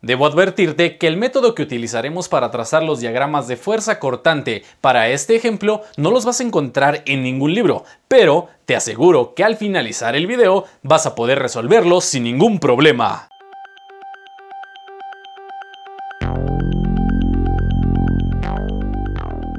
Debo advertirte que el método que utilizaremos para trazar los diagramas de fuerza cortante para este ejemplo no los vas a encontrar en ningún libro, pero te aseguro que al finalizar el video vas a poder resolverlo sin ningún problema.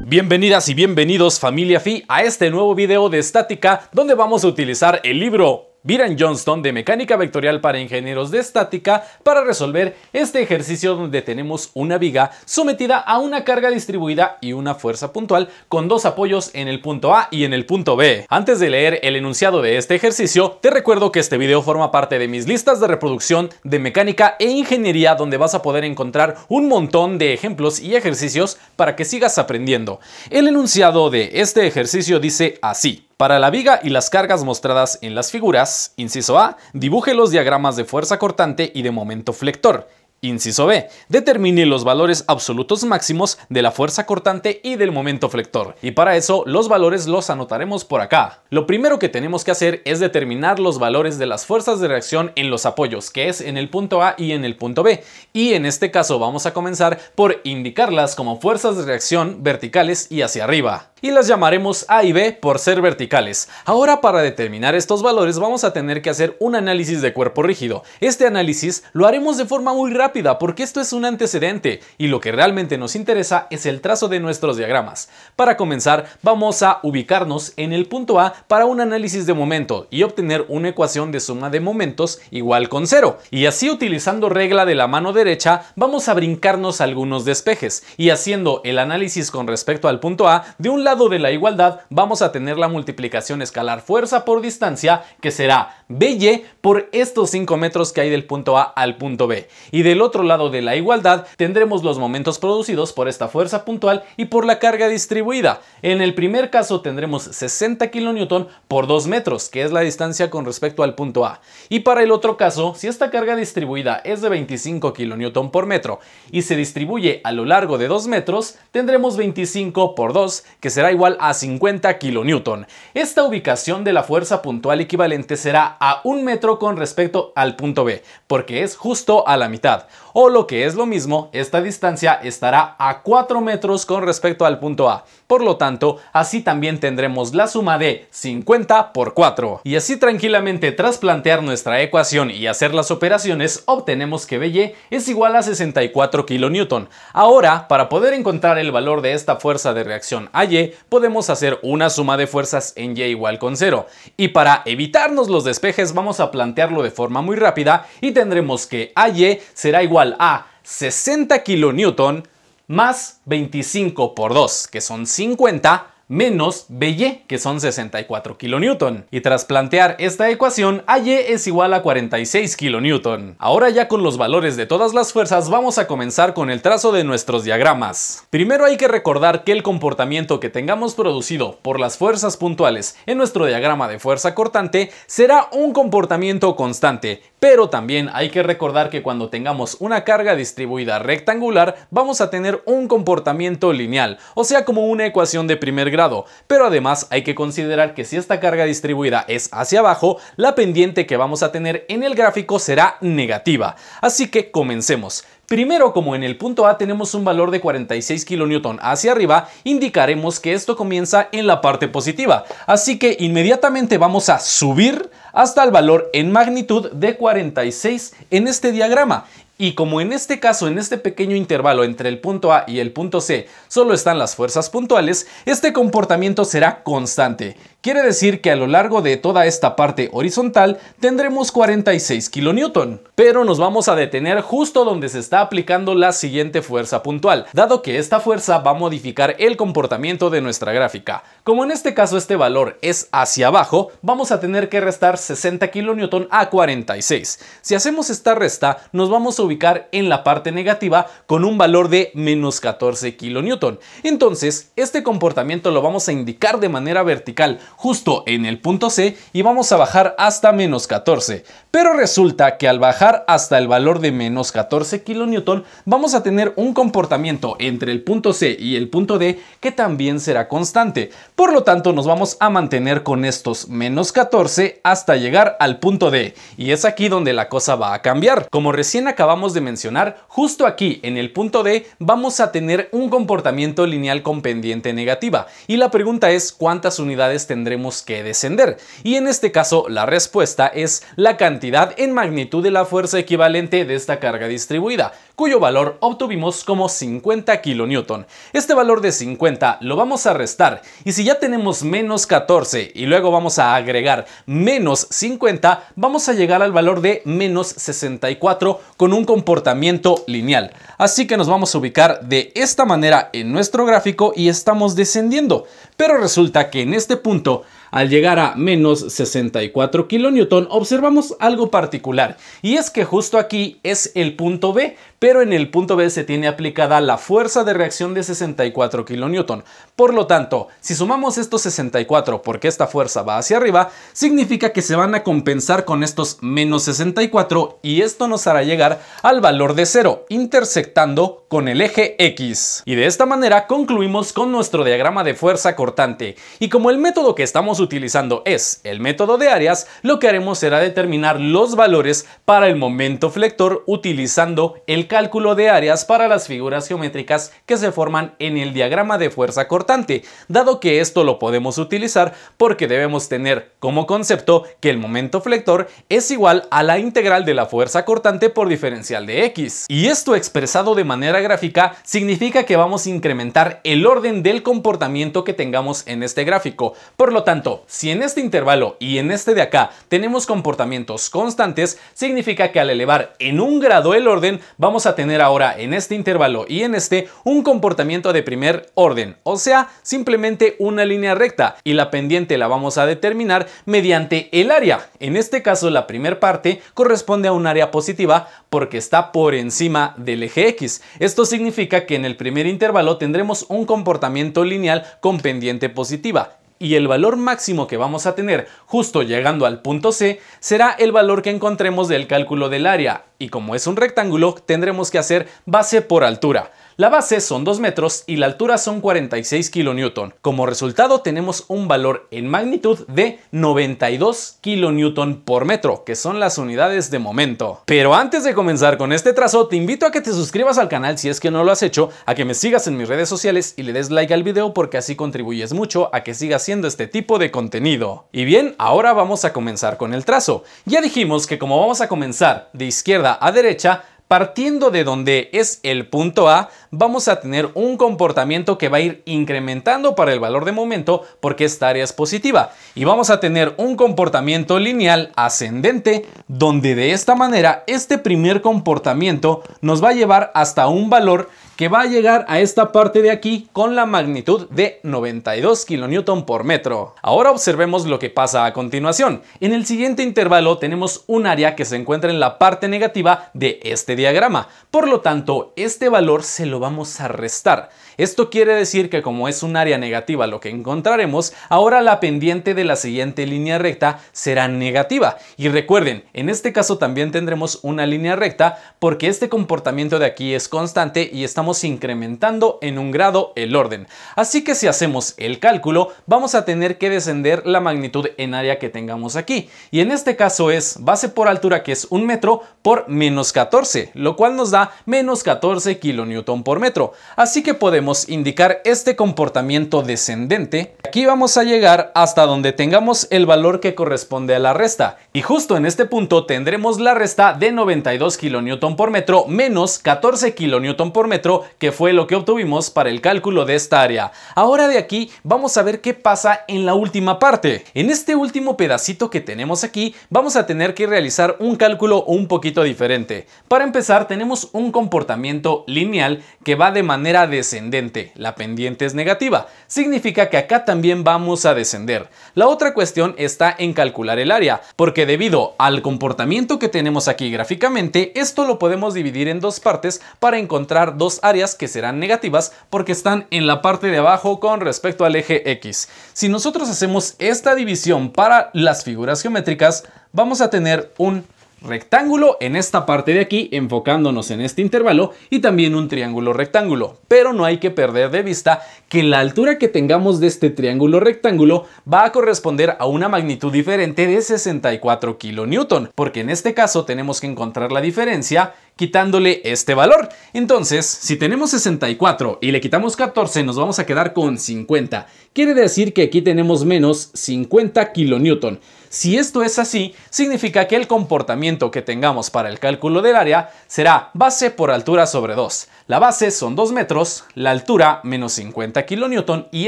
Bienvenidas y bienvenidos familia Fi a este nuevo video de estática donde vamos a utilizar el libro Viran Johnston de Mecánica Vectorial para Ingenieros de Estática para resolver este ejercicio donde tenemos una viga sometida a una carga distribuida y una fuerza puntual con dos apoyos en el punto A y en el punto B. Antes de leer el enunciado de este ejercicio, te recuerdo que este video forma parte de mis listas de reproducción de mecánica e ingeniería donde vas a poder encontrar un montón de ejemplos y ejercicios para que sigas aprendiendo. El enunciado de este ejercicio dice así. Para la viga y las cargas mostradas en las figuras, inciso A, dibuje los diagramas de fuerza cortante y de momento flector. Inciso B. Determine los valores absolutos máximos de la fuerza cortante y del momento flector. Y para eso los valores los anotaremos por acá. Lo primero que tenemos que hacer es determinar los valores de las fuerzas de reacción en los apoyos, que es en el punto A y en el punto B. Y en este caso vamos a comenzar por indicarlas como fuerzas de reacción verticales y hacia arriba y las llamaremos A y B por ser verticales. Ahora para determinar estos valores vamos a tener que hacer un análisis de cuerpo rígido. Este análisis lo haremos de forma muy rápida rápida porque esto es un antecedente y lo que realmente nos interesa es el trazo de nuestros diagramas. Para comenzar, vamos a ubicarnos en el punto A para un análisis de momento y obtener una ecuación de suma de momentos igual con cero. Y así utilizando regla de la mano derecha, vamos a brincarnos algunos despejes y haciendo el análisis con respecto al punto A, de un lado de la igualdad vamos a tener la multiplicación escalar fuerza por distancia que será BY por estos 5 metros que hay del punto A al punto B. Y del otro lado de la igualdad tendremos los momentos producidos por esta fuerza puntual y por la carga distribuida. En el primer caso tendremos 60 kN por 2 metros, que es la distancia con respecto al punto A. Y para el otro caso, si esta carga distribuida es de 25 kN por metro y se distribuye a lo largo de 2 metros, tendremos 25 por 2, que será igual a 50 kN. Esta ubicación de la fuerza puntual equivalente será a 1 metro con respecto al punto B, porque es justo a la mitad o lo que es lo mismo, esta distancia estará a 4 metros con respecto al punto A. Por lo tanto, así también tendremos la suma de 50 por 4. Y así tranquilamente tras plantear nuestra ecuación y hacer las operaciones, obtenemos que BY es igual a 64 kN. Ahora, para poder encontrar el valor de esta fuerza de reacción Ay, podemos hacer una suma de fuerzas en Y igual con 0. Y para evitarnos los despejes, vamos a plantearlo de forma muy rápida y tendremos que AY será igual a 60 kN más 25 por 2, que son 50, menos BY, que son 64 kN. Y tras plantear esta ecuación, AY es igual a 46 kN. Ahora ya con los valores de todas las fuerzas, vamos a comenzar con el trazo de nuestros diagramas. Primero hay que recordar que el comportamiento que tengamos producido por las fuerzas puntuales en nuestro diagrama de fuerza cortante será un comportamiento constante, pero también hay que recordar que cuando tengamos una carga distribuida rectangular, vamos a tener un comportamiento lineal, o sea como una ecuación de primer grado pero además hay que considerar que si esta carga distribuida es hacia abajo, la pendiente que vamos a tener en el gráfico será negativa. Así que comencemos. Primero, como en el punto A tenemos un valor de 46 kN hacia arriba, indicaremos que esto comienza en la parte positiva. Así que inmediatamente vamos a subir hasta el valor en magnitud de 46 en este diagrama y como en este caso, en este pequeño intervalo entre el punto A y el punto C, solo están las fuerzas puntuales, este comportamiento será constante. Quiere decir que a lo largo de toda esta parte horizontal tendremos 46 kN. Pero nos vamos a detener justo donde se está aplicando la siguiente fuerza puntual, dado que esta fuerza va a modificar el comportamiento de nuestra gráfica. Como en este caso este valor es hacia abajo, vamos a tener que restar 60 kN a 46. Si hacemos esta resta, nos vamos a ubicar en la parte negativa con un valor de menos 14 kilonewton. Entonces, este comportamiento lo vamos a indicar de manera vertical justo en el punto C y vamos a bajar hasta menos 14. Pero resulta que al bajar hasta el valor de menos 14 kilonewton, vamos a tener un comportamiento entre el punto C y el punto D que también será constante. Por lo tanto, nos vamos a mantener con estos menos 14 hasta llegar al punto D. Y es aquí donde la cosa va a cambiar. Como recién acabamos de mencionar, justo aquí en el punto D vamos a tener un comportamiento lineal con pendiente negativa y la pregunta es cuántas unidades tendremos que descender y en este caso la respuesta es la cantidad en magnitud de la fuerza equivalente de esta carga distribuida, cuyo valor obtuvimos como 50 kN. Este valor de 50 lo vamos a restar y si ya tenemos menos 14 y luego vamos a agregar menos 50, vamos a llegar al valor de menos 64 con un comportamiento lineal. Así que nos vamos a ubicar de esta manera en nuestro gráfico y estamos descendiendo. Pero resulta que en este punto al llegar a menos 64 kN observamos algo particular y es que justo aquí es el punto B, pero en el punto B se tiene aplicada la fuerza de reacción de 64 kN. Por lo tanto, si sumamos estos 64 porque esta fuerza va hacia arriba, significa que se van a compensar con estos menos 64 y esto nos hará llegar al valor de 0, intersectando con el eje X. Y de esta manera concluimos con nuestro diagrama de fuerza cortante. Y como el método que estamos utilizando es el método de áreas lo que haremos será determinar los valores para el momento flector utilizando el cálculo de áreas para las figuras geométricas que se forman en el diagrama de fuerza cortante, dado que esto lo podemos utilizar porque debemos tener como concepto que el momento flector es igual a la integral de la fuerza cortante por diferencial de x. Y esto expresado de manera gráfica significa que vamos a incrementar el orden del comportamiento que tengamos en este gráfico, por lo tanto si en este intervalo y en este de acá tenemos comportamientos constantes, significa que al elevar en un grado el orden, vamos a tener ahora en este intervalo y en este un comportamiento de primer orden, o sea, simplemente una línea recta y la pendiente la vamos a determinar mediante el área. En este caso la primer parte corresponde a un área positiva porque está por encima del eje X. Esto significa que en el primer intervalo tendremos un comportamiento lineal con pendiente positiva y el valor máximo que vamos a tener justo llegando al punto C será el valor que encontremos del cálculo del área y como es un rectángulo tendremos que hacer base por altura. La base son 2 metros y la altura son 46 kN. Como resultado tenemos un valor en magnitud de 92 kN por metro, que son las unidades de momento. Pero antes de comenzar con este trazo, te invito a que te suscribas al canal si es que no lo has hecho, a que me sigas en mis redes sociales y le des like al video porque así contribuyes mucho a que siga siendo este tipo de contenido. Y bien, ahora vamos a comenzar con el trazo. Ya dijimos que como vamos a comenzar de izquierda a derecha, Partiendo de donde es el punto A, vamos a tener un comportamiento que va a ir incrementando para el valor de momento porque esta área es positiva. Y vamos a tener un comportamiento lineal ascendente donde de esta manera este primer comportamiento nos va a llevar hasta un valor que va a llegar a esta parte de aquí con la magnitud de 92 kN por metro. Ahora observemos lo que pasa a continuación. En el siguiente intervalo tenemos un área que se encuentra en la parte negativa de este diagrama, por lo tanto este valor se lo vamos a restar. Esto quiere decir que como es un área negativa lo que encontraremos, ahora la pendiente de la siguiente línea recta será negativa. Y recuerden, en este caso también tendremos una línea recta porque este comportamiento de aquí es constante y estamos incrementando en un grado el orden. Así que si hacemos el cálculo, vamos a tener que descender la magnitud en área que tengamos aquí. Y en este caso es base por altura que es un metro por menos 14, lo cual nos da menos 14 kilonewton por metro. Así que podemos indicar este comportamiento descendente, aquí vamos a llegar hasta donde tengamos el valor que corresponde a la resta. Y justo en este punto tendremos la resta de 92 kN por metro menos 14 kN por metro, que fue lo que obtuvimos para el cálculo de esta área. Ahora de aquí vamos a ver qué pasa en la última parte. En este último pedacito que tenemos aquí, vamos a tener que realizar un cálculo un poquito diferente. Para empezar, tenemos un comportamiento lineal que va de manera descendente la pendiente es negativa, significa que acá también vamos a descender. La otra cuestión está en calcular el área, porque debido al comportamiento que tenemos aquí gráficamente, esto lo podemos dividir en dos partes para encontrar dos áreas que serán negativas porque están en la parte de abajo con respecto al eje X. Si nosotros hacemos esta división para las figuras geométricas, vamos a tener un rectángulo en esta parte de aquí, enfocándonos en este intervalo, y también un triángulo rectángulo. Pero no hay que perder de vista que la altura que tengamos de este triángulo rectángulo va a corresponder a una magnitud diferente de 64 kilonewton, porque en este caso tenemos que encontrar la diferencia quitándole este valor. Entonces, si tenemos 64 y le quitamos 14, nos vamos a quedar con 50. Quiere decir que aquí tenemos menos 50 kilonewton. Si esto es así, significa que el comportamiento que tengamos para el cálculo del área será base por altura sobre 2. La base son 2 metros, la altura menos 50 kN y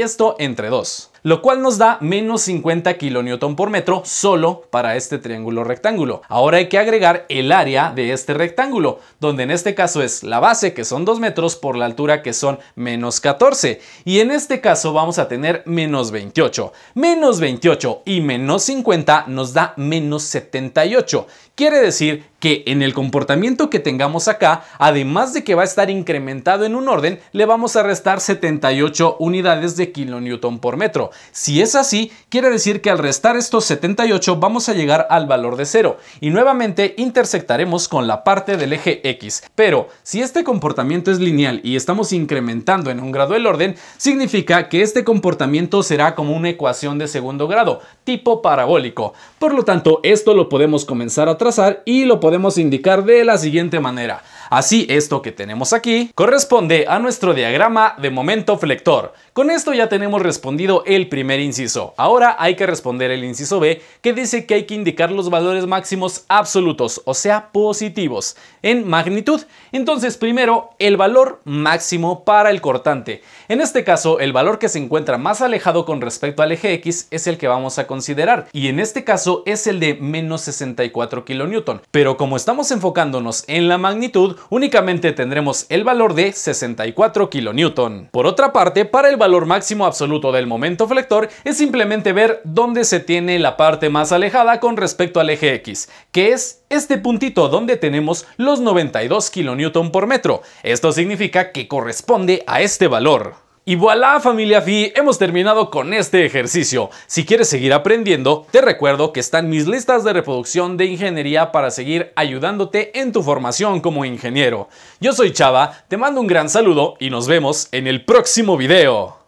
esto entre 2 lo cual nos da menos 50 kN por metro solo para este triángulo rectángulo. Ahora hay que agregar el área de este rectángulo, donde en este caso es la base, que son 2 metros, por la altura, que son menos 14. Y en este caso vamos a tener menos 28. Menos 28 y menos 50 nos da menos 78. Quiere decir que en el comportamiento que tengamos acá, además de que va a estar incrementado en un orden, le vamos a restar 78 unidades de kilonewton por metro. Si es así, quiere decir que al restar estos 78 vamos a llegar al valor de cero. y nuevamente intersectaremos con la parte del eje X. Pero si este comportamiento es lineal y estamos incrementando en un grado el orden, significa que este comportamiento será como una ecuación de segundo grado, tipo parabólico. Por lo tanto, esto lo podemos comenzar a trazar y lo podemos podemos indicar de la siguiente manera. Así esto que tenemos aquí corresponde a nuestro diagrama de momento flector. Con esto ya tenemos respondido el primer inciso. Ahora hay que responder el inciso B que dice que hay que indicar los valores máximos absolutos, o sea positivos, en magnitud. Entonces primero el valor máximo para el cortante. En este caso el valor que se encuentra más alejado con respecto al eje X es el que vamos a considerar y en este caso es el de menos 64 kN. Pero como estamos enfocándonos en la magnitud, únicamente tendremos el valor de 64 kN. Por otra parte, para el valor máximo absoluto del momento flector es simplemente ver dónde se tiene la parte más alejada con respecto al eje X, que es este puntito donde tenemos los 92 kN por metro. Esto significa que corresponde a este valor. Y voilà familia Fi, hemos terminado con este ejercicio. Si quieres seguir aprendiendo, te recuerdo que están mis listas de reproducción de ingeniería para seguir ayudándote en tu formación como ingeniero. Yo soy Chava, te mando un gran saludo y nos vemos en el próximo video.